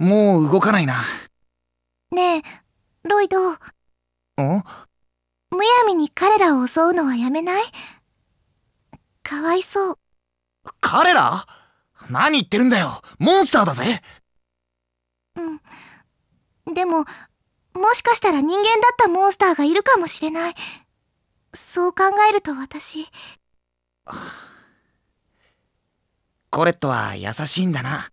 もう動かないな。ねえ、ロイド。んむやみに彼らを襲うのはやめないかわいそう。彼ら何言ってるんだよモンスターだぜうん。でも、もしかしたら人間だったモンスターがいるかもしれない。そう考えると私。コレットは優しいんだな。